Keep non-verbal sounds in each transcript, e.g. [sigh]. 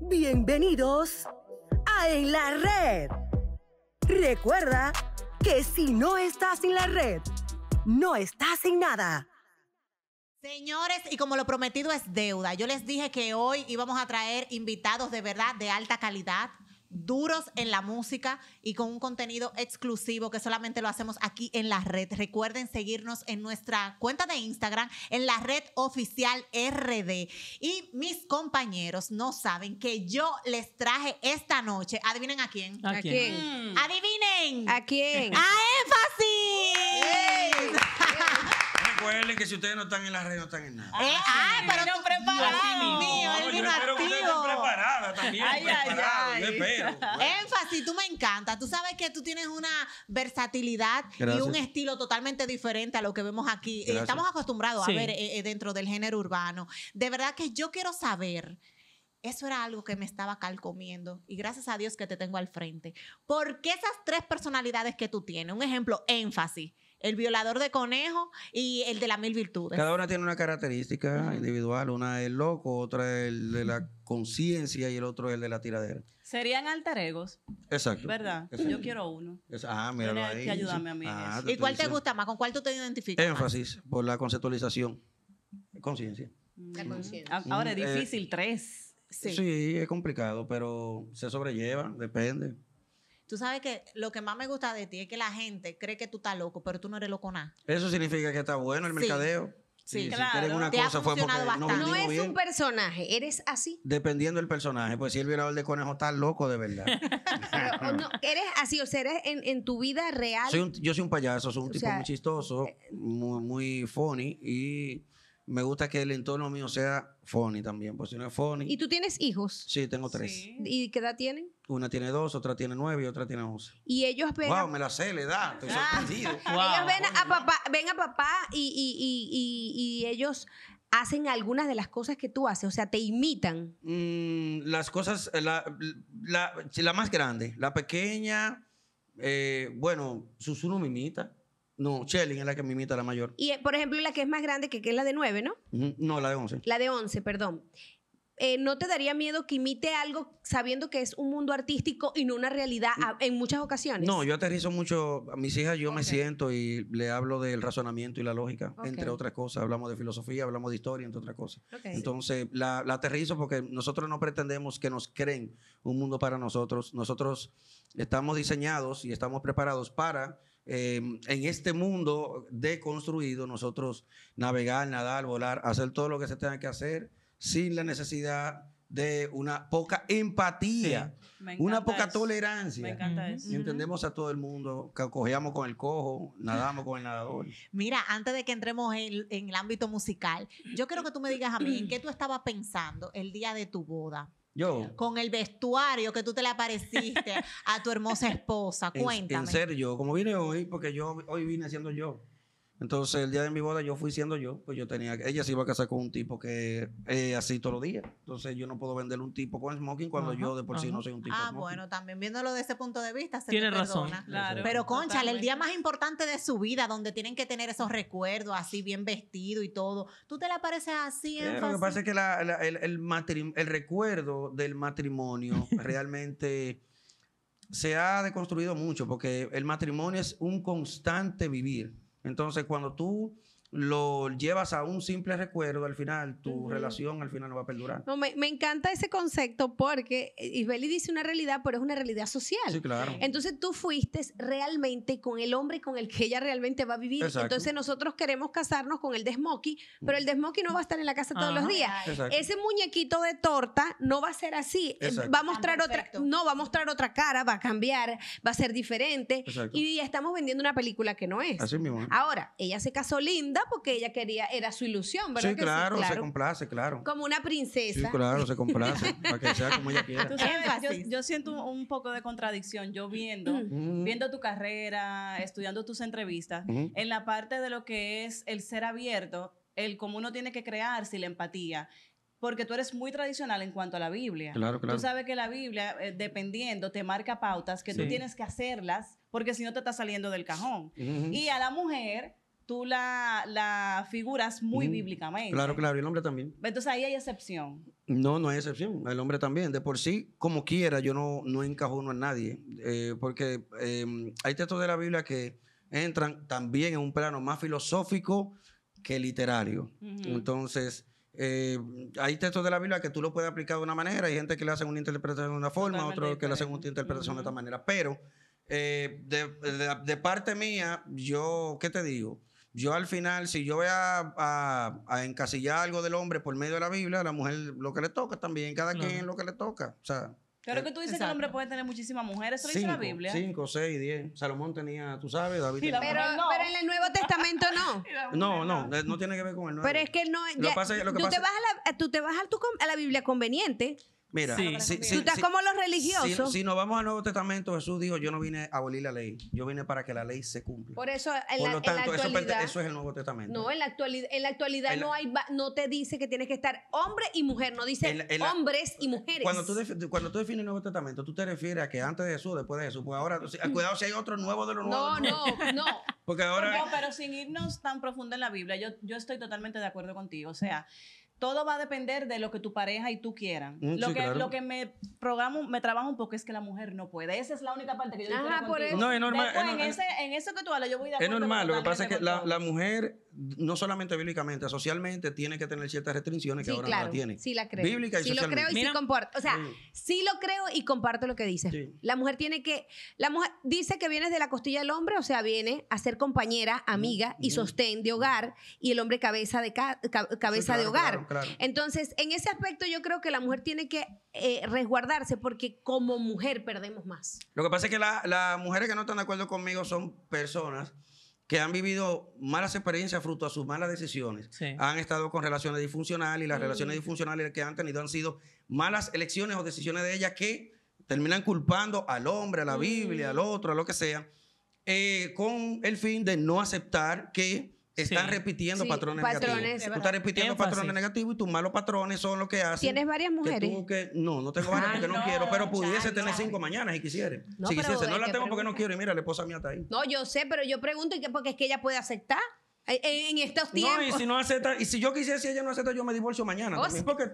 Bienvenidos a En la Red. Recuerda que si no estás en la red, no estás en nada. Señores, y como lo prometido es deuda, yo les dije que hoy íbamos a traer invitados de verdad de alta calidad, duros en la música y con un contenido exclusivo que solamente lo hacemos aquí en la red. Recuerden seguirnos en nuestra cuenta de Instagram, en la red oficial RD. Y mis compañeros no saben que yo les traje esta noche, adivinen a quién. ¿A quién? Mm. Adivinen. ¿A quién? A énfasis. Recuerden que si ustedes no están en las redes, no están en nada. ¡Ah, ah pero no preparado. Mío, el que ustedes estén preparadas también. Ay, ay, pues. Énfasis, tú me encanta. Tú sabes que tú tienes una versatilidad y un estilo totalmente diferente a lo que vemos aquí. Eh, estamos acostumbrados a ver eh, eh, dentro del género urbano. De verdad que yo quiero saber eso era algo que me estaba calcomiendo y gracias a Dios que te tengo al frente. Porque esas tres personalidades que tú tienes, un ejemplo, énfasis, el violador de conejo y el de las mil virtudes. Cada una tiene una característica individual, una es loco, otra es el de la conciencia y el otro es el de la tiradera. Serían alter egos. Exacto. ¿Verdad? Yo quiero uno. ah, míralo ahí. que ayudarme a mí. Ah, ¿Y cuál te gusta más? ¿Con cuál tú te identificas? Énfasis por la conceptualización. Conciencia. Mm. La conciencia. Ah, ahora es mm, eh, difícil, tres. Sí. sí, es complicado, pero se sobrelleva, depende. Tú sabes que lo que más me gusta de ti es que la gente cree que tú estás loco, pero tú no eres loco nada. Eso significa que está bueno el mercadeo. Sí, claro. Si una cosa, fue No, no es un personaje, eres así. Dependiendo del personaje, pues si el violador de conejo está loco de verdad. [laughs] eres así, o sea, eres en, tu vida real. Soy yo soy un payaso, soy un tipo muy chistoso, eh, muy, muy funny y me gusta que el entorno mío sea Fony también, es Fony. ¿Y tú tienes hijos? Sí, tengo tres. ¿Y qué edad tienen? Una tiene dos, otra tiene nueve y otra tiene once. Y ellos ven. Wow, me la sé, la edad, estoy ah. sorprendido. [laughs] Ellos ven a, papá, ven papá y, y, y, y, ellos hacen algunas de las cosas que tú haces, o sea, te imitan. Mm, las cosas, la, la, la, más grande, la pequeña, eh, bueno, Susuno me imita. No, Shelling es la que me imita la mayor. Y, por ejemplo, la que es más grande, que, es la de nueve, ¿no? No, la de 11. La de 11, perdón. Eh, ¿No te daría miedo que imite algo sabiendo que es un mundo artístico y no una realidad en muchas ocasiones? No, yo aterrizo mucho. A mis hijas yo me siento y le hablo del razonamiento y la lógica, entre otras cosas. Hablamos de filosofía, hablamos de historia, entre otras cosas. Entonces, la, la aterrizo porque nosotros no pretendemos que nos creen un mundo para nosotros. Nosotros estamos diseñados y estamos preparados para Em, en este mundo deconstruido, nosotros navegar, nadar, volar, hacer todo lo que se tenga que hacer sin la necesidad de una poca empatía, una poca tolerancia. Me encanta eso. Entendemos a todo el mundo, que cogíamos con el cojo, nadamos con el nadador. Mira, antes de que entremos en, en el ámbito musical, yo quiero que tú me digas a mí en qué tú estabas pensando el día de tu boda. Con el vestuario que tú te le apareciste a tu hermosa esposa. [laughs] Cuéntame. En, serio ser yo, como vine hoy, porque yo hoy vine siendo yo. Entonces, el día de mi boda yo fui siendo yo, pues yo tenía, ella se iba a casar con un tipo que eh, así todos los días. Entonces, yo no puedo vender un tipo con smoking cuando yo de por sí no soy un tipo. Ah, bueno, también viéndolo de ese punto de vista, se tiene razón. Pero concha, el día más importante de su vida, donde tienen que tener esos recuerdos, así bien vestido y todo, tú te la pareces así. Eh, lo que pasa es que el, el, el recuerdo del matrimonio [laughs] realmente se ha deconstruido mucho, porque el matrimonio es un constante vivir. Entonces, cuando tú lo llevas a un simple recuerdo, al final tu relación al final no va a perdurar. No, me, encanta ese concepto porque Isbeli dice una realidad, pero es una realidad social. Sí, claro. Entonces tú fuiste realmente con el hombre con el que ella realmente va a vivir. Entonces nosotros queremos casarnos con el de mm. pero el de no va a estar en la casa todos los días. Ese muñequito de torta no va a ser así. Eh, va a mostrar ah, otra, no, va a mostrar otra cara, va a cambiar, va a ser diferente. Y estamos vendiendo una película que no es. Así mismo. Ahora, ella se casó linda porque ella quería, era su ilusión, ¿verdad? Sí, claro, claro, se complace, claro. Como una princesa. Sí, claro, se complace, [laughs] para que sea como ella quiera. Yo, siento un poco de contradicción, yo viendo, mm. viendo tu carrera, estudiando tus entrevistas, en la parte de lo que es el ser abierto, el cómo uno tiene que crearse y la empatía porque tú eres muy tradicional en cuanto a la Biblia. Claro, claro. Tú sabes que la Biblia, eh, dependiendo, te marca pautas que tú tienes que hacerlas, porque si no te está saliendo del cajón. Y a la mujer tú la, figuras muy mm, bíblicamente. Claro, claro, y el hombre también. Entonces ahí hay excepción. No, no hay excepción, el hombre también. De por sí, como quiera, yo no, no uno a nadie, eh, porque em, hay textos de la Biblia que entran también en un plano más filosófico que literario. Entonces... Eh, hay textos de la Biblia que tú lo puedes aplicar de una manera, hay gente que le hacen una interpretación de una forma, otros que le hacen una interpretación de otra manera, pero eh, de, de, parte mía, yo, ¿qué te digo? Yo al final, si yo voy a, encasillar algo del hombre por medio de la Biblia, a la mujer lo que le toca también, cada quien lo que le toca. O sea, eh, que tú dices que el hombre puede tener muchísimas mujeres, eso cinco, dice la Biblia. Cinco, seis, diez. Salomón tenía, tú sabes, David. Tenía pero, en el Nuevo Testamento [laughs] no. no, no, no tiene que ver con el Nuevo. Pero es que no. Ya, lo que tú, pasa, te vas a tú te vas a la Biblia conveniente. Mira, si, tú estás como los religiosos. Si, nos vamos al Nuevo Testamento, Jesús dijo, yo no vine a abolir la ley, yo vine para que la ley se cumpla. Por eso, en la, lo tanto, actualidad, eso, es el Nuevo Testamento. No, en la actualidad, no, hay, no te dice que tienes que estar hombre y mujer, no dice hombres y mujeres. Cuando tú, cuando tú defines el Nuevo Testamento, tú te refieres a que antes de Jesús, después de Jesús, pues ahora, mm. cuidado si hay otro nuevo de los nuevos. No, no, no. [laughs] Porque ahora... No, pero sin irnos tan profundo en la Biblia, yo, estoy totalmente de acuerdo contigo, o sea todo va a depender de lo que tu pareja y tú quieran. Mm, lo, que, lo que me programo, me trabajo un poco es que la mujer no puede. Esa es la única parte que yo Ajá, por No, es normal. en, ese, en, eso que tú hablas, yo voy de acuerdo. Es normal, lo que pasa es que la mujer no solamente bíblicamente, socialmente tiene que tener ciertas restricciones que ahora no la tiene. Sí, la creo. Bíblica y sí lo creo y sí comparto. O sea, sí. lo creo y comparto lo que dice. La mujer tiene que. La mujer dice que viene de la costilla del hombre, o sea, viene a ser compañera, amiga y sostén de hogar y el hombre cabeza de, cabeza de hogar. Entonces, en ese aspecto, yo creo que la mujer tiene que eh, resguardarse porque como mujer perdemos más. Lo que pasa es que las la mujeres que no están de acuerdo conmigo son personas que han vivido malas experiencias fruto a sus malas decisiones, han estado con relaciones disfuncionales y las mm. relaciones disfuncionales que han tenido han sido malas elecciones o decisiones de ellas que terminan culpando al hombre, a la Biblia, mm. al otro, a lo que sea, eh, con el fin de no aceptar que están repitiendo patrones, negativos. Tú estás repitiendo patrones negativos y tus malos patrones son los que hacen. ¿Tienes varias mujeres? que, no, no tengo varias ah, porque no, quiero, pero pudiese tener cinco mañanas si quisiera. si quisiese, no la tengo porque no quiero y mira, la esposa mía está ahí. No, yo sé, pero yo pregunto y porque es que ella puede aceptar. En estos tiempos. No, y si no acepta, y si yo quisiera, si ella no acepta, yo me divorcio mañana. Oh, Porque eh,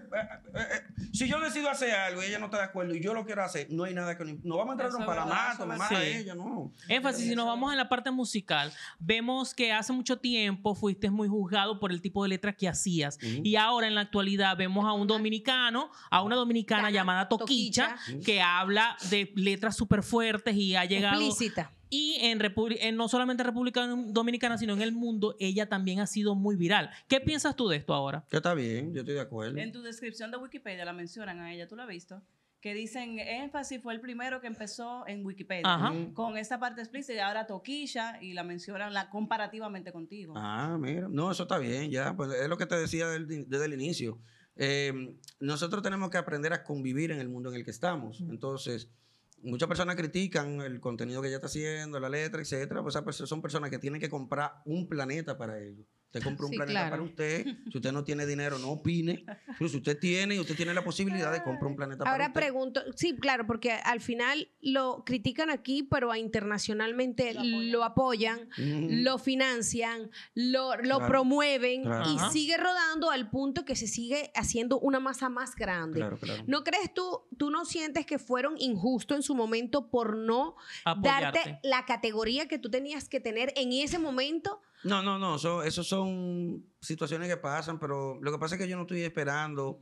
eh, eh, si yo decido hacer algo y ella no está de acuerdo y yo lo quiero hacer, no hay nada que no vamos a entrar en palamato, más a ella, no. Énfasis, si nos vamos en la parte musical, vemos que hace mucho tiempo fuiste muy juzgado por el tipo de letras que hacías. Y ahora en la actualidad vemos a un dominicano, a una dominicana llamada Toquicha, que habla de letras súper fuertes y ha llegado. Explícita y en, en no solamente en República Dominicana, sino en el mundo, ella también ha sido muy viral. ¿Qué piensas tú de esto ahora? Que está bien, yo estoy de acuerdo. En tu descripción de Wikipedia la mencionan a ella, ¿tú la has visto? que dicen énfasis fue el primero que empezó en Wikipedia mm. con esta parte explícita y ahora toquilla y la mencionan la, comparativamente contigo. Ah, mira, no, eso está bien, ya, pues es lo que te decía desde el inicio. Em, nosotros tenemos que aprender a convivir en el mundo en el que estamos. Entonces, muchas personas critican el contenido que ella está haciendo, la letra, etcétera. Pues, pues son personas que tienen que comprar un planeta para ellos. Usted compra un planeta para usted. [laughs] Si usted no tiene dinero, no opine. Pero si usted tiene y usted tiene la posibilidad de comprar un planeta para usted. Ahora pregunto, sí, claro, porque al final lo critican aquí, pero internacionalmente lo apoyan, lo, financian, lo, promueven y sigue rodando al punto que se sigue haciendo una masa más grande. ¿No crees tú, tú no sientes que fueron injustos en su momento por no darte la categoría que tú tenías que tener en ese momento? No, no, no. Eso, son situaciones que pasan, pero lo que pasa es que yo no estoy esperando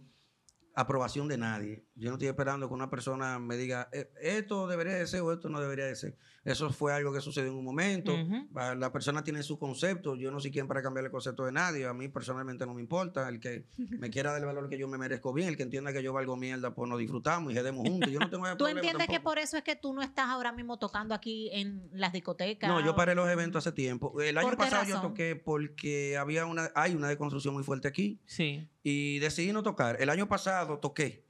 aprobación de nadie. Yo no estoy esperando que una persona me diga, e, esto debería de ser o esto no debería de ser. Eso fue algo que sucedió en un momento. La persona tiene su concepto. Yo no soy quien para cambiar el concepto de nadie. A mí personalmente no me importa. El que [laughs] me quiera dar el valor que yo me merezco bien, el que entienda que yo valgo mierda, pues nos disfrutamos y jedemos juntos. Yo no tengo [laughs] ¿Tú entiendes que por eso es que tú no estás ahora mismo tocando aquí en las discotecas? No, yo paré los eventos hace tiempo. El año pasado yo toqué porque había una, hay una deconstrucción muy fuerte aquí. Sí. Y decidí no tocar. El año pasado toqué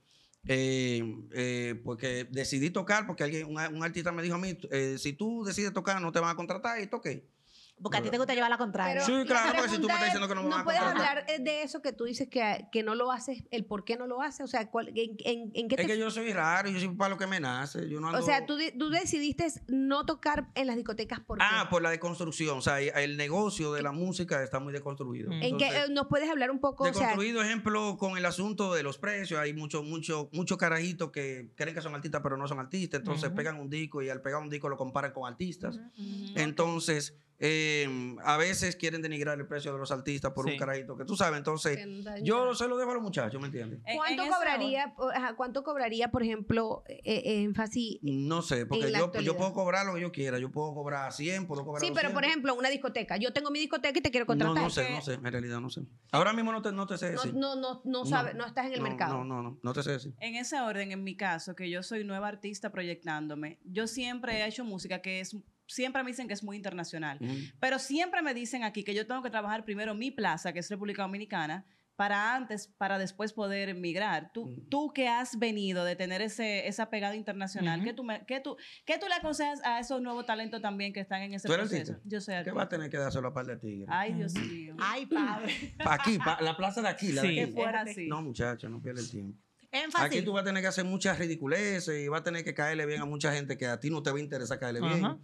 eh, eh, porque decidí tocar porque alguien, un, un, artista me dijo a mí, eh, si tú decides tocar no te van a contratar y toqué. Porque a ti te gusta llevar la contraria. sí, claro, si tú me estás diciendo que no me No puedes hablar eh, de eso que tú dices que, no lo haces, el por qué no lo haces. O sea, en, en, Es que yo soy raro, yo soy para lo que me nace. O sea, tú, tú, decidiste no tocar en las discotecas por Ah, por la deconstrucción. O sea, el negocio de la música está muy deconstruido. ¿En qué eh, nos puedes hablar un poco? Deconstruido, o ejemplo, con el asunto de los precios. Hay muchos mucho, mucho carajitos que creen que son artistas, pero no son artistas. Entonces pegan un disco y al pegar un disco lo comparan con artistas. Entonces Em, a veces quieren denigrar el precio de los artistas por un carajito que tú sabes. Entonces, yo se lo dejo a los muchachos, ¿me entiendes? Eh, ¿Cuánto, cobraría, ¿cuánto cobraría, por ejemplo, eh, eh, énfasis? No sé, porque yo, puedo cobrar lo que yo quiera. Yo puedo cobrar 100, puedo cobrar. Sí, pero por ejemplo, una discoteca. Yo tengo mi discoteca y te quiero contratar. No, no sé, no sé, en realidad no sé. Ahora mismo no te, sé decir. No, no, no, no, no estás en el mercado. No, no, no, no te sé decir. En ese orden, en mi caso, que yo soy nueva artista proyectándome, yo siempre he hecho música que es siempre me dicen que es muy internacional, pero siempre me dicen aquí que yo tengo que trabajar primero mi plaza, que es República Dominicana, para antes, para después poder emigrar. Tú, tú que has venido de tener ese, esa pegada internacional, que tú que tú, tú, le aconsejas a esos nuevos talentos también que están en ese proceso? Yo soy va a tener que darse la par de tigres? Ay, Dios mío. Ay, padre. aquí, la plaza de aquí. La de No, muchacha no pierdes el tiempo. Aquí tú vas a tener que hacer muchas ridiculeces y vas a tener que caerle bien a mucha gente que a ti no te va a interesar caerle bien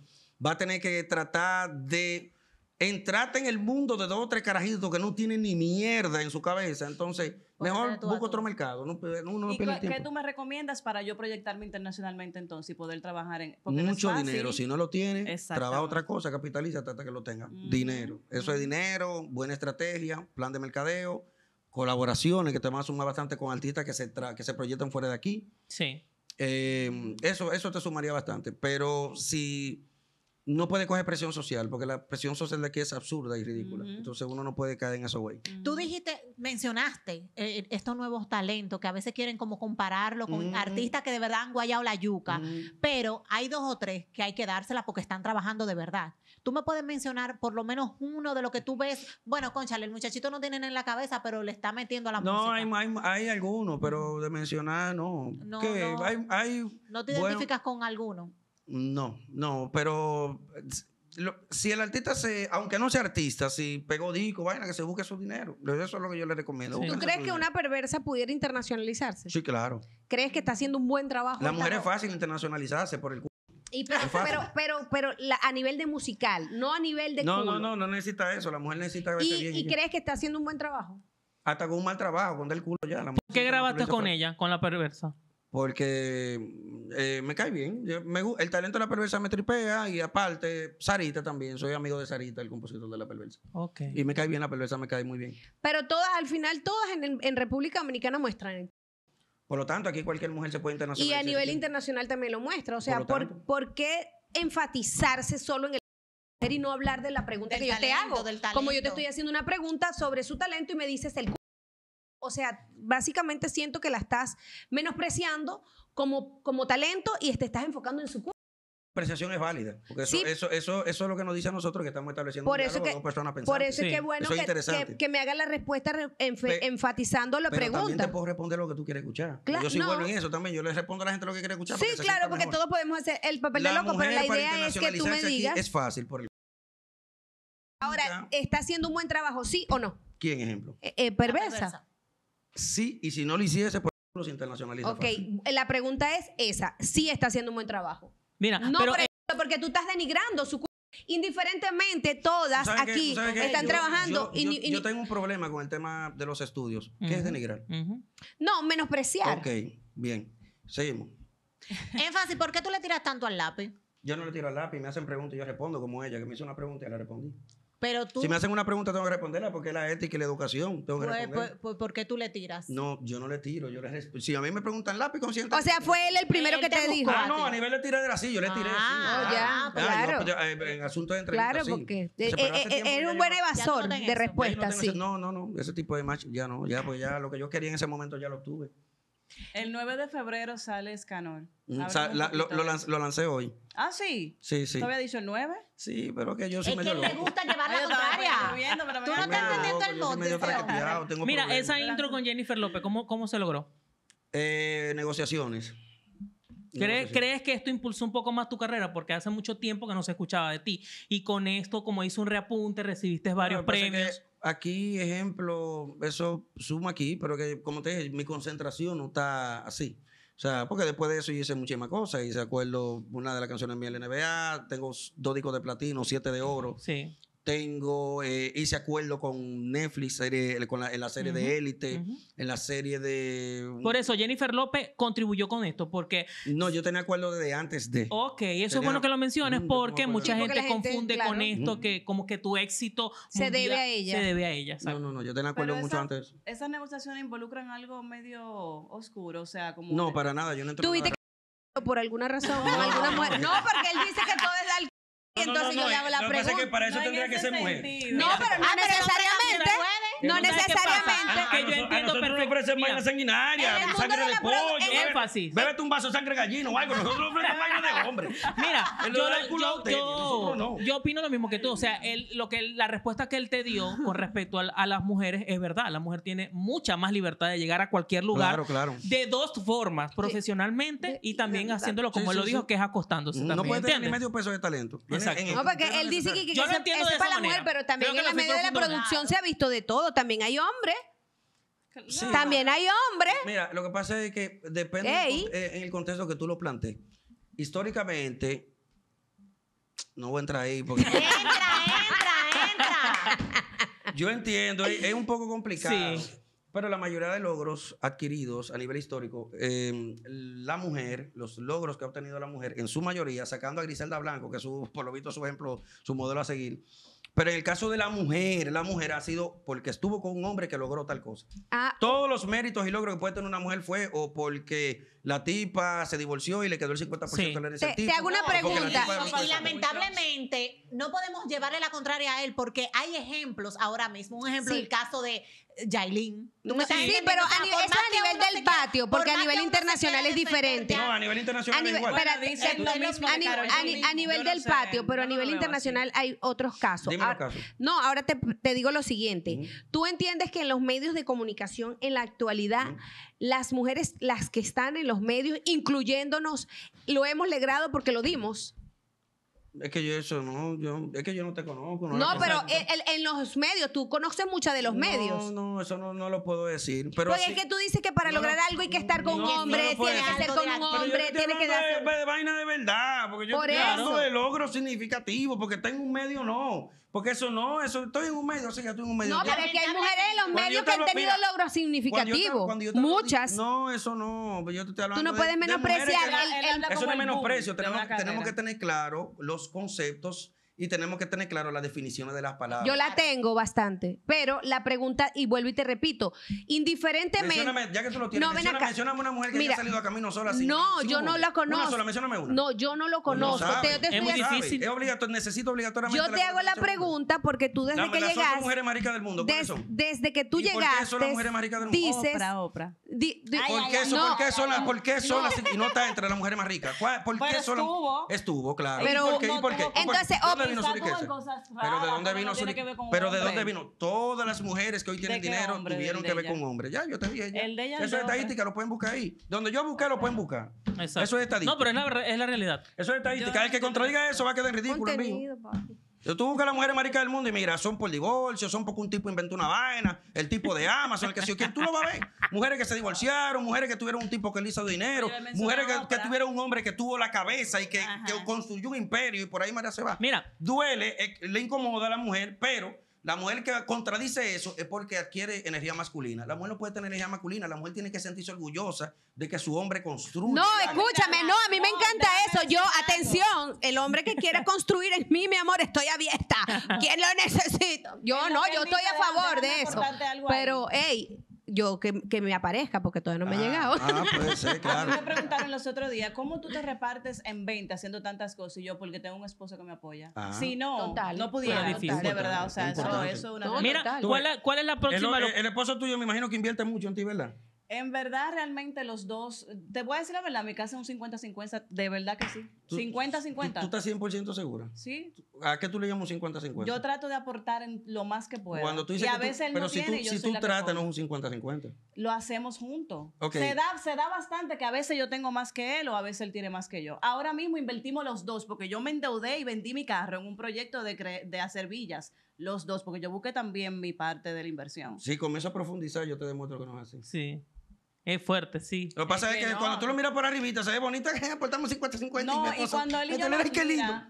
va a tener que tratar de entrarte en el mundo de dos o tres carajitos que no tienen ni mierda en su cabeza. Entonces, mejor busca otro mercado. No, qué tú me recomiendas para yo proyectarme internacionalmente entonces y poder trabajar en... Mucho dinero. Si no lo tienes, trabaja otra cosa, capitaliza hasta que lo tenga Dinero. Eso es dinero, buena estrategia, plan de mercadeo, colaboraciones, que te van a sumar bastante con artistas que se, que se proyectan fuera de aquí. Sí. Eh, eso, eso te sumaría bastante. Pero si no puede coger presión social, porque la presión social de aquí es absurda y ridícula. Entonces uno no puede caer en eso, güey. Tú dijiste, mencionaste eh, eh, estos nuevos talentos que a veces quieren como compararlo con artistas que de verdad han guayado la yuca, pero hay dos o tres que hay que dársela porque están trabajando de verdad. Tú me puedes mencionar por lo menos uno de lo que tú ves. Bueno, conchale, el muchachito no tiene en la cabeza, pero le está metiendo a la música. No, hay, hay, algunos, pero de mencionar no. No, hay, hay, no te identificas con alguno. No, no, pero si el artista se, aunque no sea artista, si pegó disco, vaina, que se busque su dinero. Eso es lo que yo le recomiendo. ¿Tú crees que una perversa pudiera internacionalizarse? Sí, claro. ¿Crees que está haciendo un buen trabajo? La mujer es fácil internacionalizarse por el y pero, pero, pero, a nivel de musical, no a nivel de. No, no, no, no necesita eso. La mujer necesita. ¿Y, ¿y, crees que está haciendo un buen trabajo? Hasta con un mal trabajo, con del culo ya. ¿Por ¿Qué grabaste con ella, con la perversa? porque mm, eh, me cae bien. el talento de la perversa me tripea y aparte, Sarita también, soy amigo de Sarita, el compositor de la perversa. Y me cae bien, la perversa me cae muy bien. Pero todas, al final, todas en, República Dominicana muestran por lo tanto, aquí cualquier mujer se puede internacionalizar. Y a nivel internacional también lo muestra. O sea, por, por, qué enfatizarse solo en el y no hablar de la pregunta que yo te hago? Como yo te estoy haciendo una pregunta sobre su talento y me dices el o sea, básicamente siento que la estás menospreciando como, como talento y te estás enfocando en su cuerpo. Apreciación es válida, porque eso, eso, eso, eso, es lo que nos dice a nosotros que estamos estableciendo por eso que, personas pensando. Por eso es que bueno es que, que, me haga la respuesta enfatizando la pero pregunta. También te puedo responder lo que tú quieres escuchar. yo soy bueno en eso también, yo le respondo a la gente lo que quiere escuchar. Sí, claro, porque todos podemos hacer el papel de loco, pero la idea es que tú me digas. Es fácil por el... Ahora, ¿está haciendo un buen trabajo, sí o no? ¿Quién ejemplo? eh, eh perversa sí, y si no lo hiciese, ejemplo, los internacionaliza. Ok, la pregunta es esa. Sí está haciendo un buen trabajo. Mira, no pero, eh, porque tú estás denigrando su Indiferentemente, todas aquí están trabajando. Yo, tengo un problema con el tema de los estudios. ¿Qué es denigrar? No, menospreciar. Ok, bien. Seguimos. [laughs] Énfasis, ¿por qué tú le tiras tanto al lápiz? Yo no le tiro al lápiz, me hacen preguntas y yo respondo como ella, que me hizo una pregunta y la respondí. Pero si me hacen una pregunta, tengo que responderla porque es la ética y la educación. Pues, pues, pues, ¿Por qué tú le tiras? No, yo no le tiro. Yo le si a mí me preguntan lápiz, consciente. O sea, fue él el primero que te, dijo. Ah, no, a nivel de tiradera sí, yo le tiré. Ah, ah, ya, ah, claro. No, eh, en asuntos de entrevista. Claro, porque eh, eh, era un buen evasor de respuestas. No, sí. no, no, no. Ese tipo de match ya no. Ya, pues ya lo que yo quería en ese momento ya lo obtuve. El 9 de febrero sale Escanor. Mm, lo, lancé hoy. Ah, sí. Sí, sí. ¿Tú había dicho el 9? Sí, pero que yo soy es que le gusta llevar la pues, contraria. Tú no el pues, bote. Mira, esa intro con Jennifer López, ¿cómo, se logró? Eh, negociaciones. ¿Crees, que esto impulsó un poco más tu carrera? Porque hace mucho tiempo que no se escuchaba de ti. Y con esto, como hizo un reapunte, recibiste varios premios aquí, ejemplo, eso suma aquí, pero que, como te dije, mi concentración no está así. O sea, porque después de eso hice muchísimas cosas. se acuerdo una de las canciones de mi NBA, tengo dos discos de platino, siete de oro. Sí tengo, eh, hice acuerdo con Netflix eh, en la serie de Élite, en la serie de... Por eso Jennifer López contribuyó con esto, porque... No, yo tenía acuerdo desde antes de... Ok, eso es bueno que lo menciones mm, porque mucha gente, confunde con esto, mm. que como que tu éxito... Se debe a ella. Se debe a ella. No, no, no, yo tenía acuerdo mucho antes. Esas negociaciones involucran algo medio oscuro, o sea, como... No, para nada, yo no entré... Por alguna razón, no, alguna No, porque él dice que todo es entonces yo le hago la para eso tendría que ser mujer. Ah, no, pero necesariamente. No, necesariamente. Ah, ah, que yo entiendo nosotros nos ofrecen vaina sanguinaria, sangre de pollo. Énfasis. Bébete un vaso de sangre gallino o algo. Nosotros ofrecemos vaina de hombre. Mira, [laughs] yo opino lo mismo que tú. O sea, lo que la respuesta que él te dio con respecto a, las mujeres es verdad. La mujer tiene mucha más libertad de llegar a cualquier lugar. Claro, claro. De dos formas, profesionalmente y también haciéndolo como él lo dijo, que es acostándose. No puede tener ni medio peso de talento. Exacto. No, porque él dice que, yo es para la mujer, pero también en la medida de la producción se ha visto de todo también hay hombres. también hay hombres. Mira, lo que pasa es que depende eh, en el contexto que tú lo plantees. Históricamente, no voy a entrar ahí porque... [laughs] Entra, entra, entra. [laughs] Yo entiendo, es, un poco complicado. Pero la mayoría de logros adquiridos a nivel histórico, em, la mujer, los logros que ha obtenido la mujer, en su mayoría, sacando a Griselda Blanco, que su, por lo visto su ejemplo, su modelo a seguir, pero en el caso de la mujer, la mujer ha sido porque estuvo con un hombre que logró tal cosa. Ah. Todos los méritos y logros que puede tener una mujer fue o porque la tipa se divorció y le quedó el 50% de la herencia. Te, una pregunta. y lamentablemente no podemos llevarle la contraria a él porque hay ejemplos ahora mismo. Un ejemplo, el caso de Yailin. sí, pero a nivel, es a nivel del patio, porque a nivel internacional es diferente. No, a nivel internacional es igual. A nivel del patio, pero a nivel internacional hay otros casos. No, ahora te digo lo siguiente. Tú entiendes que en los medios de comunicación en la actualidad, las mujeres, las que están en los medios, incluyéndonos, lo hemos logrado porque lo dimos es que yo eso no, yo, es que yo no te conozco. No, no pero en, los medios, tú conoces mucha de los medios. No, no, eso no, no, lo puedo decir. Pero es que tú dices que para lograr algo hay que estar con un hombre tiene que ser con un hombre, tiene que darse... De, de, vaina de verdad, porque yo Por estoy hablando de logros significativos, porque está en un medio no. Porque eso no, eso estoy en un medio, o sea, yo estoy en un medio. No, pero es que hay mujeres en los medios que han tenido logros significativos. Muchas. no, eso no, pues yo te estoy hablando. Tú no puedes menospreciar. el, el, eso no es menosprecio, tenemos que tener claro los conceptos y tenemos que tener claro las definiciones de las palabras. Yo la tengo bastante, pero la pregunta, y vuelvo y te repito, indiferentemente... Mencioname ya que tú lo tienes, no, una mujer que haya salido a camino sola. Sin, no, yo no la conozco. Una sola, mencióname una. No, yo no lo pues conozco. te, es muy difícil. Es necesito obligatoriamente... Yo te hago la pregunta porque tú desde que llegaste... Las mujeres maricas del mundo, des, son? Desde que tú ¿Y ¿Por qué son las mujeres maricas del mundo? Dices, Oprah, Oprah. ¿Por qué, son, ¿por qué son las... ¿Por qué son las... Y no está entre las mujeres más ricas. ¿Por qué son Estuvo. Estuvo, claro. ¿Y por qué? Entonces, Oprah pero de dónde vino Pero de dónde vino? Todas las mujeres que hoy tienen dinero tuvieron que ver con hombre Ya, yo te dije. Eso es estadística, lo pueden buscar ahí. Donde yo busqué, lo pueden buscar. Eso es estadística. No, pero es la, es la realidad. Eso es estadística. el que contradiga eso va a quedar ridículo. Yo tuve que las mujeres maricas del mundo y mira, son por divorcio, son porque un tipo inventó una vaina, el tipo de Amazon, el que si quién tú lo vas a ver. Mujeres que se divorciaron, mujeres que tuvieron un tipo que le hizo dinero, mujeres que, que, tuvieron un hombre que tuvo la cabeza y que, que, construyó un imperio y por ahí María se va. Mira. Duele, eh, le incomoda a la mujer, pero la mujer que contradice eso es porque adquiere energía masculina. La mujer no puede tener energía masculina. La mujer tiene que sentirse orgullosa de que su hombre construye. No, escúchame, no, a mí me encanta eso. Yo, atención, el hombre que quiera construir en mí, mi amor, estoy abierta. ¿Quién lo necesita? Yo no, yo estoy a favor de eso. Pero, hey, yo que, que, me aparezca porque todavía no me he ah, llegado. Ah, [laughs] me preguntaron los otros días, ¿cómo tú te repartes en 20 haciendo tantas cosas? Y yo, porque tengo un esposo que me apoya. Ah. si no, no pudiera. difícil, de verdad, o sea, eso, eso, es una... Mira, ¿cuál, es la próxima? el, esposo tuyo me imagino que invierte mucho en ti, ¿verdad? En verdad, realmente los dos, te voy a decir la verdad, mi casa es un 50-50, de verdad que sí. 50-50. ¿Tú, estás 100% segura? Sí. ¿A qué tú le llamas 50-50? Yo trato de aportar lo más que puedo Cuando tú y a veces pero si tú, si tú tratas, no es un 50-50. Lo hacemos juntos. Se, da, bastante que a veces yo tengo más que él o a veces él tiene más que yo. Ahora mismo invertimos los dos porque yo me endeudé y vendí mi carro en un proyecto de, hacer villas los dos, porque yo busqué también mi parte de la inversión. Sí, comienza a profundizar, yo te demuestro que no es así. Sí. Es fuerte, sí. Lo que pasa es, que, cuando tú lo miras por arribita, se ve bonita que aportamos ah, pues 50-50. No, y, cuando él y yo, nos,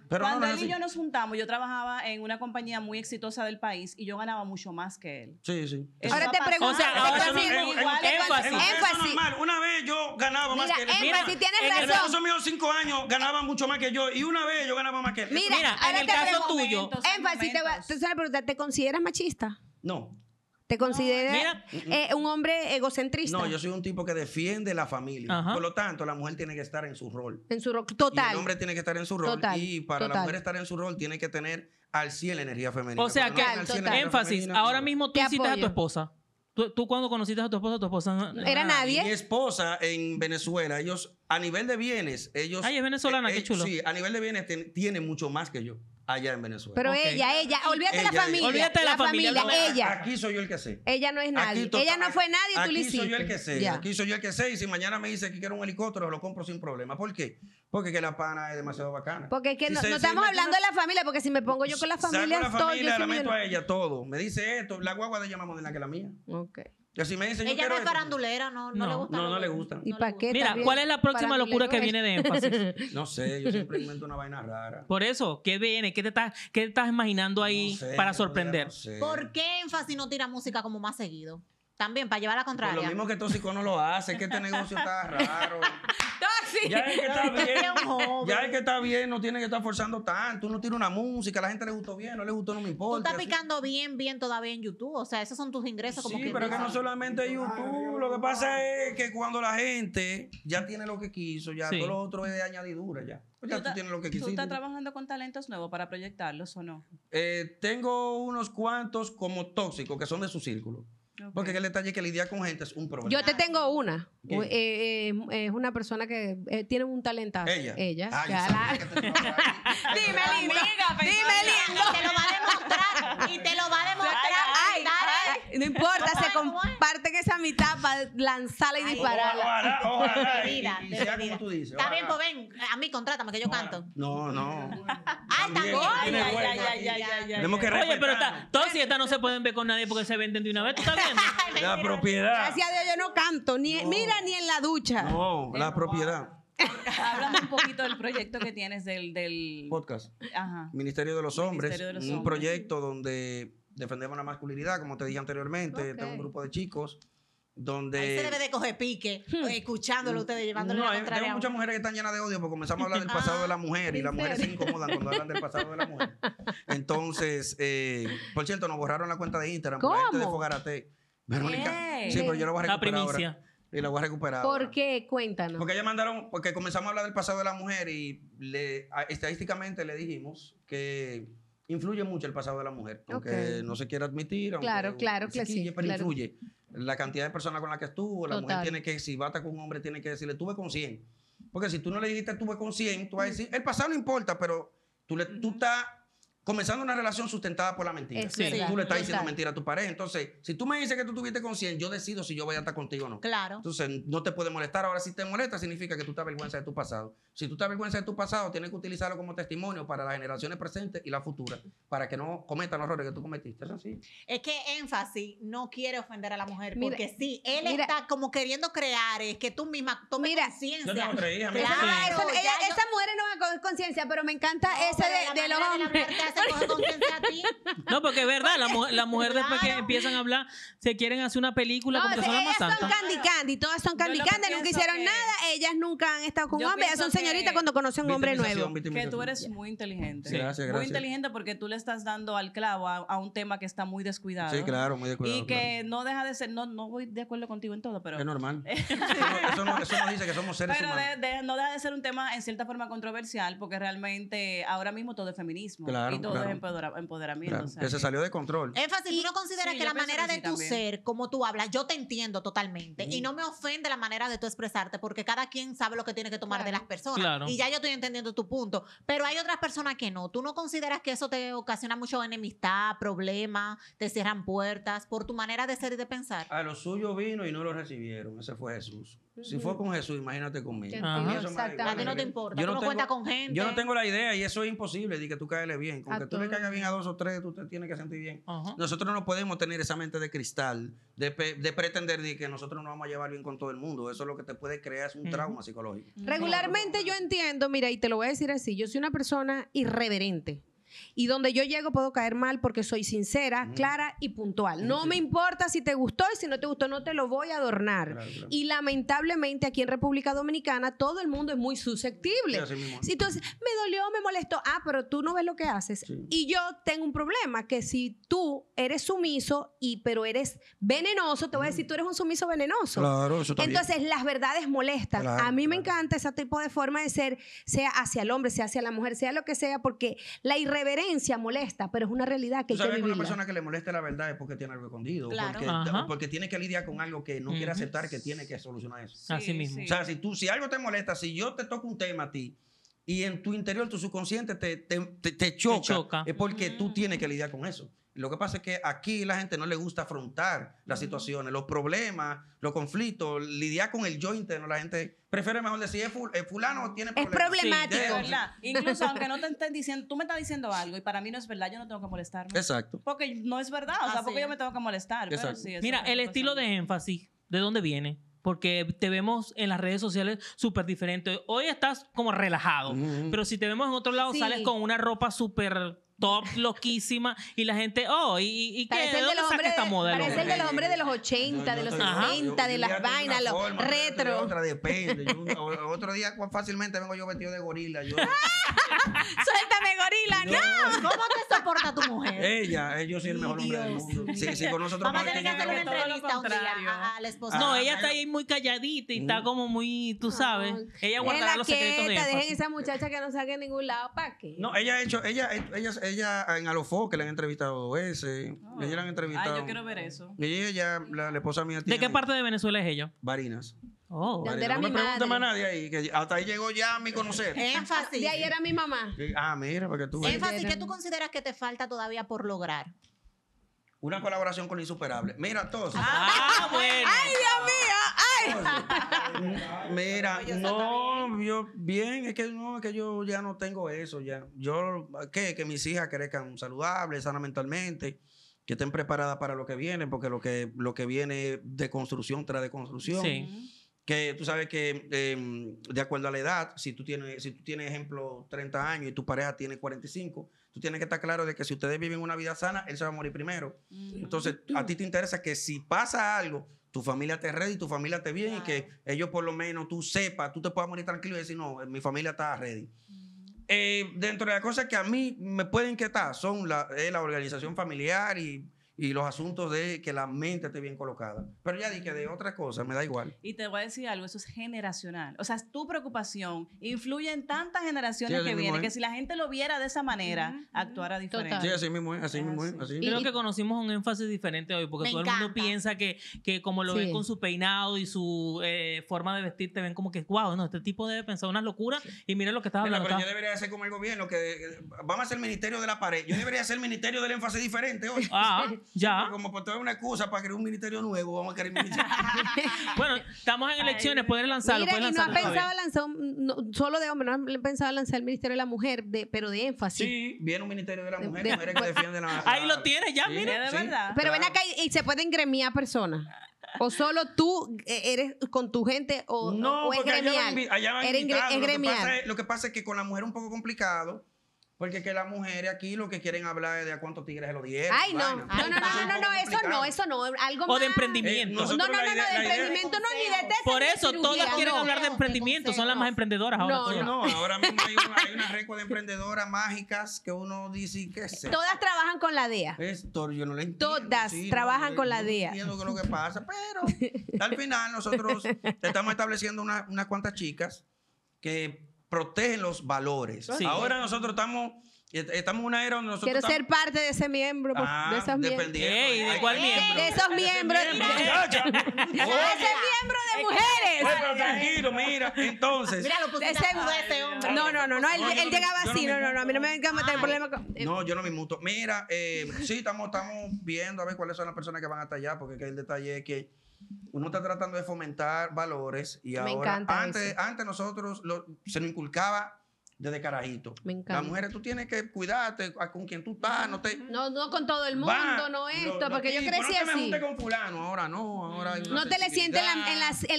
cuando él y yo nos juntamos, yo trabajaba en una compañía muy exitosa del país y yo ganaba mucho más que él. Sí, sí. ahora te pregunto. O sea, ahora énfasis. énfasis. Una vez yo ganaba más que él. Mira, énfasis, tienes razón. En el caso mío, cinco años, ganaba mucho más que yo y una vez yo ganaba más que él. Mira, en el caso tuyo. Énfasis, te voy a preguntar, ¿te consideras machista? No. ¿Te consideras eh, mm, mm. un hombre egocentrista? No, yo soy un tipo que defiende la familia. Por lo tanto, la mujer tiene que estar en su rol. En su rol, total. Y el hombre tiene que estar en su rol. y para la mujer estar en su rol, tiene que tener al 100 la energía femenina. O sea, que, énfasis, ahora mismo tú hiciste a tu esposa. ¿Tú, cuando conociste a tu esposa? ¿Tu esposa era nadie? Mi esposa en Venezuela, ellos a nivel de bienes, ellos... Ay, es venezolana, eh, qué eh, chulo. Sí, a nivel de bienes tiene mucho más que yo allá en Venezuela. Pero ella, ella, olvídate de la familia. Olvídate la, familia, ella. Aquí soy yo el que sé. Ella no es nadie. ella no fue nadie, tú le hiciste. Aquí soy yo el que sé. Aquí soy yo el que sé. Y si mañana me dice que quiero un helicóptero, lo compro sin problema. ¿Por qué? Porque que la pana es demasiado bacana. Porque es que no, estamos hablando de la familia, porque si me pongo yo con la familia, estoy la familia, yo la meto a ella todo. Me dice esto, la guagua de ella más moderna que la mía. Ok si Ella no es barandulera no, no, le gusta. No, no le gusta. ¿Y para qué? Mira, ¿cuál es la próxima locura que viene de énfasis? [laughs] no sé, yo siempre invento una vaina rara. Por eso, ¿qué viene? ¿Qué te estás, qué estás imaginando ahí para sorprender? ¿Por qué énfasis no tira música como más seguido? También, para llevar la contraria. lo mismo que Tóxico no lo hace, que este negocio está raro. [laughs] [laughs] Ya es que está bien. ya es que está bien, no tiene que estar forzando tanto. Uno tiene una música, a la gente le gustó bien, no le gustó, no me importa. Tú estás picando bien, bien todavía en YouTube. O sea, esos son tus ingresos como Sí, pero que no solamente YouTube. Lo que pasa es que cuando la gente ya tiene lo que quiso, ya todo lo otro es de añadidura ya. Pues ya tú, tienes lo que quisiste. ¿Tú estás trabajando con talentos nuevos para proyectarlos o no? Eh, tengo unos cuantos como tóxicos que son de su círculo. Porque el detalle es que lidiar con gente es un problema. Yo te tengo ah, una. Eh, eh, es una persona que eh, tiene un talentazo. Ella. Ella. [laughs] dime lindo. dime lindo. Y te lo va a demostrar. Y te lo va a demostrar. ay, ay, no importa, se comparten esa mitad para lanzarla y dispararla. Ojalá, Mira, Está bien, pues ven, a mí contrátame que yo canto. No, no. Ah, Tenemos que Oye, pero está, todas estas no se pueden ver con nadie porque se venden de una vez. ¿Tú estás viendo? [laughs] [laughs] la propiedad. Gracias a Dios yo no canto, ni, mira, ni en la ducha. No, la propiedad. [laughs] Háblame un poquito del proyecto que tienes del, podcast. Ajá. Ministerio de los Hombres. De los un proyecto donde defendemos la masculinidad, como te dije anteriormente. Tengo un grupo de chicos donde... Ahí se debe de coger pique, hmm. eh, escuchándolo ustedes, llevándolo no, la Tengo muchas mujeres que están llenas de odio porque comenzamos a hablar del [laughs] ah, pasado de la mujer y las mujeres se incomodan cuando hablan del pasado de la mujer. [laughs] Entonces, eh, por cierto, nos borraron la cuenta de Instagram ¿Cómo? por de Fogarate. Verónica, sí, pero yo la voy a recuperar la Ahora. Y la voy a recuperar. ¿Por qué? Cuéntanos. Porque ya mandaron, porque comenzamos a hablar del pasado de la mujer y estadísticamente le dijimos que influye mucho el pasado de la mujer, porque no se quiere admitir. Claro, claro, que sí. Pero influye la cantidad de personas con las que estuvo. La mujer tiene que, si bata con un hombre, tiene que decirle, tuve con 100. Porque si tú no le dijiste, tuve con 100, tú vas a mm. decir, el pasado no importa, pero tú, le, tú mm. estás comenzando una relación sustentada por la mentira. sí. tú le estás diciendo mentira a tu pareja. Entonces, si tú me dices que tú tuviste conciencia, yo decido si yo voy a estar contigo o no. Claro. Entonces, no te puede molestar. Ahora, si te molesta, significa que tú te avergüenza de tu pasado. Si tú te avergüenza de tu pasado, tienes que utilizarlo como testimonio para las generaciones presentes y las futuras, para que no cometan los errores que tú cometiste. Es así. Es que énfasis no quiere ofender a la mujer, porque sí, él está como queriendo crear, es que tú misma tomes conciencia. Yo tengo mujer no ella, no va con conciencia, pero me encanta ese de, de los hombres. [laughs] No, porque es verdad, la, mujer después que empiezan a hablar, se quieren hacer una película son ellas son candy candy, todas son candy candy, nunca hicieron nada, ellas nunca han estado con un hombre, ellas son señoritas cuando conocen un hombre nuevo. Que tú eres muy inteligente. gracias, gracias. Muy inteligente porque tú le estás dando al clavo a, un tema que está muy descuidado. Sí, claro, muy descuidado. Y que no deja de ser, no, no voy de acuerdo contigo en todo, pero... Es normal. [laughs] eso, no, eso dice que somos seres pero humanos. Pero no deja de ser un tema en cierta forma controversial porque realmente ahora mismo todo es feminismo. Claro todo es empoderamiento. que se salió de control. Es fácil. Tú no consideras que la manera de tu ser, como tú hablas, yo te entiendo totalmente. Y no me ofende la manera de tú expresarte, porque cada quien sabe lo que tiene que tomar de las personas. Y ya yo estoy entendiendo tu punto. Pero hay otras personas que no. Tú no consideras que eso te ocasiona mucho enemistad, problemas, te cierran puertas por tu manera de ser y de pensar. A lo suyo vino y no lo recibieron. Ese fue Jesús. Si fue con Jesús, imagínate conmigo. A ti no te importa. Yo no, con gente. Yo no tengo la idea y eso es imposible. de que tú caigas bien. Con que tú le caigas bien a dos o tres, tú te tienes que sentir bien. Nosotros no podemos tener esa mente de cristal de, pretender de que nosotros nos vamos a llevar bien con todo el mundo. Eso es lo que te puede crear es un trauma psicológico. Regularmente yo entiendo, mira, y te lo voy a decir así. Yo soy una persona irreverente. Y donde yo llego puedo caer mal porque soy sincera, mm. clara y puntual. No me importa si te gustó y si no te gustó, no te lo voy a adornar. Y lamentablemente aquí en República Dominicana todo el mundo es muy susceptible. entonces, me dolió, me molestó. Ah, pero tú no ves lo que haces. Y yo tengo un problema, que si tú eres sumiso, y, pero eres venenoso, te voy a decir, mm. tú eres un sumiso venenoso. Entonces, las verdades molestan. a mí me encanta ese tipo de forma de ser, sea hacia el hombre, sea hacia la mujer, sea lo que sea, porque la irresponsabilidad reverencia molesta, pero es una realidad que hay que Una persona que le molesta la verdad es porque tiene algo escondido, porque, tiene que lidiar con algo que no quiere aceptar, que tiene que solucionar eso. Sí, Así mismo. O sea, si tú, si algo te molesta, si yo te toco un tema a ti y en tu interior, tu subconsciente te, te, te, choca, Es porque tú mm. tienes que lidiar con eso. Lo que pasa es que aquí la gente no le gusta afrontar las mm. situaciones, los problemas, los conflictos, lidiar con el yo interno. La gente prefiere mejor decir, es eh, fulano tiene problemas. Es problemático. ¿verdad? Incluso aunque no [laughs] te estén diciendo, tú me estás diciendo algo y para mí no es verdad, yo no tengo que molestarme. Exacto. Porque no es verdad, o sea, porque yo me tengo que molestar. Pero Mira, el estilo de énfasis, ¿de dónde viene? porque te vemos en las redes sociales súper diferente. Hoy estás como relajado, pero si te vemos en otro lado, sales con una ropa súper top loquísima y la gente, oh, ¿y, y qué? ¿De dónde saca esta Parece el de los hombres de los 80, de los 60, de las vainas, los retro. Otra depende. [laughs] otro día fácilmente vengo yo vestido de gorila. [laughs] Suéltame, gorila, no. ¿Cómo te soporta tu mujer? Ella, eh, yo soy el mejor hombre del mundo. Sí, nosotros. Vamos a tener que hacer una entrevista un día a la esposa. No, ella está ahí muy calladita y está mm. como muy, tú sabes. Ella guardará los secretos de pues. Dejen esa muchacha que no salga a ningún lado, ¿para qué? No, ella ha hecho, ella, ella ella en Alofó, que la han entrevistado dos veces. Ah. Ella la han entrevistado. Ay, yo quiero ver eso. Y ella, la, esposa mía, ¿De qué parte de Venezuela es ella? Barinas. Oh, dónde era no mi me madre? nadie ahí, que hasta ahí llegó ya a mi conocer. [laughs] Énfasis. De ahí era mi mamá. Ah, mira, para tú Énfasis, ¿qué tú consideras que te falta todavía por lograr? Una colaboración con Insuperable. Mira, todos. Ah, bueno. Ay, Dios mío. [laughs] Mira, pues no, yo bien, es que no, es que yo ya no tengo eso ya. Yo ¿qué? que mis hijas crezcan saludables, sana mentalmente, que estén preparadas para lo que viene, porque lo que lo que viene de construcción tras de construcción. Sí. Que tú sabes que em, de acuerdo a la edad, si tú tienes, si tú tienes ejemplo 30 años y tu pareja tiene 45, tú tienes que estar claro de que si ustedes viven una vida sana, él se va a morir primero. Mm. Entonces, a ti te interesa que si pasa algo, tu familia te ready, tu familia te bien, y que ellos por lo menos tú sepas, tú te puedas morir tranquilo y decir, no, mi familia está ready. Eh, dentro de las cosas que a mí me pueden inquietar son la eh, organización familiar y y los asuntos de que la mente esté bien colocada. Pero ya dije de otras cosas, me da igual. Y te voy a decir algo, eso es generacional. O sea, tu preocupación influye en tantas generaciones que vienen, que si la gente lo viera de esa manera, actuará actuara diferente. Sí, así mismo así ah, mismo Creo que conocimos un énfasis diferente hoy, porque todo el mundo piensa que, que como lo ven con su peinado y su eh, forma de vestir, te ven como que, wow, no, este tipo debe pensar una locura y mira lo que estaba hablando. Pero, yo debería hacer como el gobierno, que eh, vamos a hacer el ministerio de la pared. Yo debería hacer el ministerio del énfasis diferente hoy. Ah, [laughs] Ya. Como por toda una excusa para crear un ministerio nuevo, vamos a crear un ministerio [laughs] Bueno, estamos en elecciones, pueden lanzarlo. y no han pensado lanzar, solo de hombre, no han pensado lanzar el ministerio de la mujer, pero de énfasis. Sí, viene un ministerio de la mujer, mujeres que pues, defienden la, Ahí lo tienes ya, mire de verdad. Pero ven acá y, se pueden gremiar personas. ¿O solo tú eh, eres con tu gente o, no, es gremial? Lo, que pasa es, lo, que pasa es, que con la mujer es un poco complicado porque que las mujeres aquí lo que quieren hablar es de a cuántos tigres se lo dieron. Ay, no. No, no, no, no, no, eso no, eso no. Algo más. O de emprendimiento. no, no, no, de emprendimiento no, ni de tesis. Por eso todas quieren hablar de emprendimiento. Son las más emprendedoras ahora. No, no, ahora mismo hay una, hay de emprendedoras mágicas que uno dice, ¿qué sé? Todas trabajan con la DEA. Esto yo no le entiendo. Todas trabajan con la DEA. No entiendo lo que pasa, pero al final nosotros estamos estableciendo unas cuantas chicas que protege los valores. Ahora nosotros estamos... Estamos en una era donde nosotros. Quiero ser parte de ese miembro. Pues, de ah, esos miembros. ¿De cuál miembro? De, esos miembros. De ese [laughs] miembro de mujeres. Oye, pero tranquilo, mira. Entonces. Mira, lo este hombre. No, no, no. no él, él llegaba así. No, no, no. A mí no me a meter problema con. No, yo no me muto. Mira, eh, sí, estamos, estamos viendo a ver cuáles son las personas que van hasta allá, porque el detalle es que uno está tratando de fomentar valores y ahora antes, antes nosotros se nos inculcaba desde carajito. Me encanta. Las mujeres, tú tienes que cuidarte con quien tú estás, no No, con todo el mundo, no esto, porque yo crecí no así. No te con fulano, ahora no, ahora No te le sientes en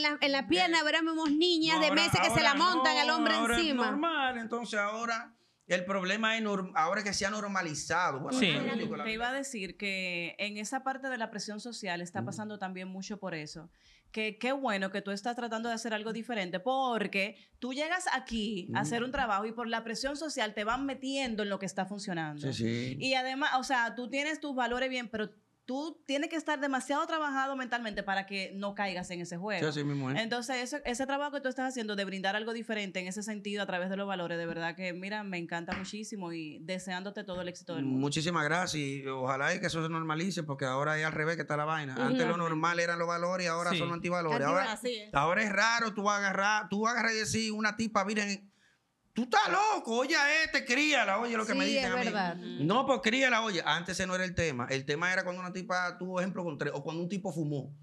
la, en, pierna, ahora vemos niñas de meses que se la montan al hombre ahora encima. Es normal, entonces ahora el problema es ahora que se ha normalizado. Te iba a decir que en esa parte de la presión social está pasando también mucho por eso. Que qué bueno que tú estás tratando de hacer algo diferente, porque tú llegas aquí a hacer un trabajo y por la presión social te van metiendo en lo que está funcionando. Sí, sí. Y además, o sea, tú tienes tus valores bien, pero tú tienes que estar demasiado trabajado mentalmente para que no caigas en ese juego. Entonces, ese, ese, trabajo que tú estás haciendo de brindar algo diferente en ese sentido a través de los valores, de verdad que, mira, me encanta muchísimo y deseándote todo el éxito del mundo. Muchísimas gracias y ojalá y que eso se normalice porque ahora es al revés que está la vaina. Antes lo normal eran los valores y ahora son los antivalores. Ahora, ahora, es raro tú agarrar, tú agarrar y decir una tipa, miren, Tú estás loco, oye a este, críala, oye lo que me dicen a mí. No, pues críala, oye. Antes ese no era el tema. El tema era cuando una tipa tuvo ejemplo con tres, o cuando un tipo fumó.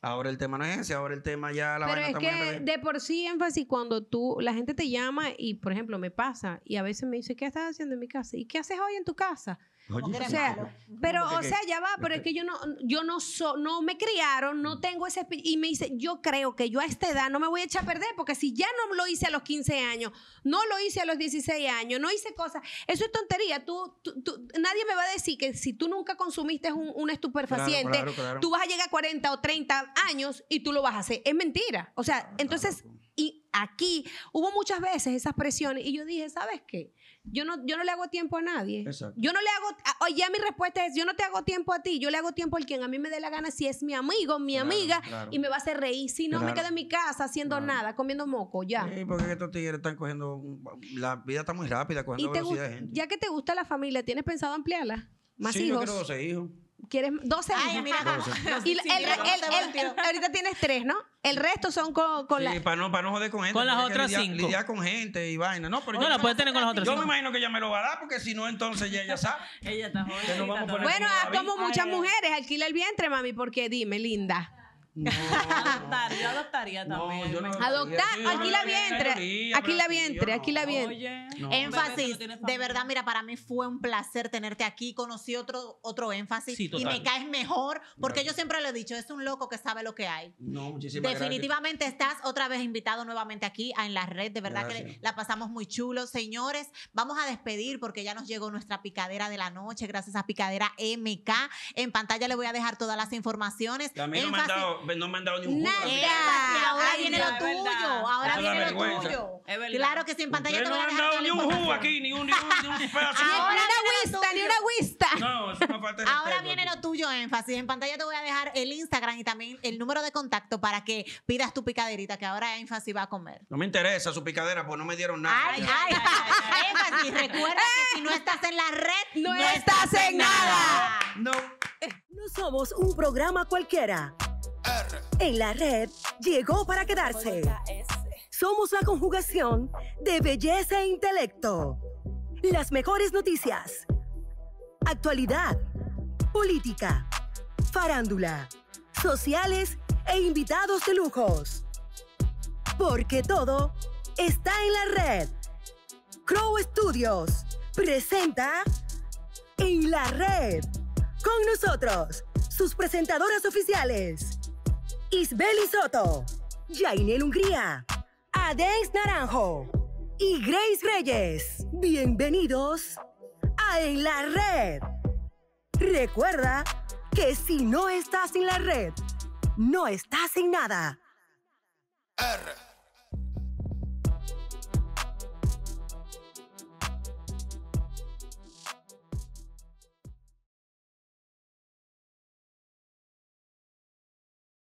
Ahora el tema no es ese, ahora el tema ya la Pero es que de por sí énfasis cuando tú, la gente te llama y, por ejemplo, me pasa y a veces me dice, ¿qué estás haciendo en mi casa? ¿Y qué haces hoy en tu casa? o sea, pero, o sea, ya va, pero es que yo no, yo no so, no me criaron, no tengo ese y me dice, yo creo que yo a esta edad no me voy a echar a perder, porque si ya no lo hice a los 15 años, no lo hice a los 16 años, no hice cosas, eso es tontería. Tú, nadie me va a decir que si tú nunca consumiste un, un estupefaciente, tú vas a llegar a 40 o 30 años y tú lo vas a hacer. Es mentira. O sea, entonces, y aquí hubo muchas veces esas presiones, y yo dije, ¿sabes qué? yo no, yo no le hago tiempo a nadie. Yo no le hago, ah, oye, mi respuesta es, yo no te hago tiempo a ti, yo le hago tiempo al quien a mí me dé la gana, si es mi amigo, mi amiga, y me va a hacer reír. Si no, me quedo en mi casa haciendo nada, comiendo moco, ya. Sí, porque estos tigres están cogiendo, la vida está muy rápida, cogiendo velocidad de gente. Ya que te gusta la familia, ¿tienes pensado ampliarla? ¿Más sí, yo quiero 12 hijos quieres 12 Ay, mira, y el, el, ahorita tienes tres, ¿no? El resto son con, con sí, la... para no, para no joder con gente. Con las otras lidiar, cinco. Lidiar con gente y vaina. No, pero no, yo la puedes tener con las otras Yo me imagino que ella me lo va a dar porque si no, entonces ya ella sabe. [laughs] ella está jodida. Bueno, como muchas mujeres, alquila el vientre, mami, porque dime, linda. [laughs] adoptar, yo adoptaría también. Adoptar, aquí la vientre, aquí la vientre, aquí la vientre. Énfasis, de verdad, mira, para mí fue un placer tenerte aquí, conocí otro, otro énfasis y me caes mejor, porque yo siempre le he dicho, es un loco que sabe lo que hay. No, muchísimas Definitivamente estás otra vez invitado nuevamente aquí en la red, de verdad que la pasamos muy chulo. Señores, vamos a despedir porque ya nos llegó nuestra picadera de la noche, gracias a Picadera MK. En pantalla le voy a dejar todas las informaciones. También énfasis, no me han dado ni Nada. Jugo ahora viene lo tuyo. Ahora viene lo tuyo. Claro que sin pantalla no te voy a dejar. No han dado ni un jugo aquí, ni un, ni un, ni un [laughs] Ahora una wista, ni una Whista. No, eso no falta Ahora viene lo tuyo, énfasis. En pantalla te voy a dejar el Instagram y también el número de contacto para que pidas tu picaderita, que ahora énfasis va a comer. No me interesa su picadera, pues no me dieron nada. Ay, ay, ay, [laughs] énfasis. Recuerda que si no [laughs] estás en la red, no, estás en nada. No. No somos un programa cualquiera. En la red llegó para quedarse. Somos la conjugación de belleza e intelecto. Las mejores noticias. Actualidad. Política. Farándula. Sociales e invitados de lujos. Porque todo está en la red. Crow Studios presenta En la red. Con nosotros, sus presentadoras oficiales. Isbeli Soto, Jainel Hungría, Adens Naranjo y Grace Reyes. Bienvenidos a En la Red. Recuerda que si no estás en la red, no estás en nada.